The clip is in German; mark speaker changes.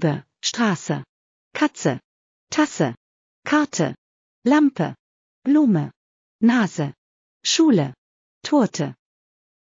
Speaker 1: Liebe, Straße, Katze, Tasse, Karte, Lampe, Blume, Nase, Schule, Torte,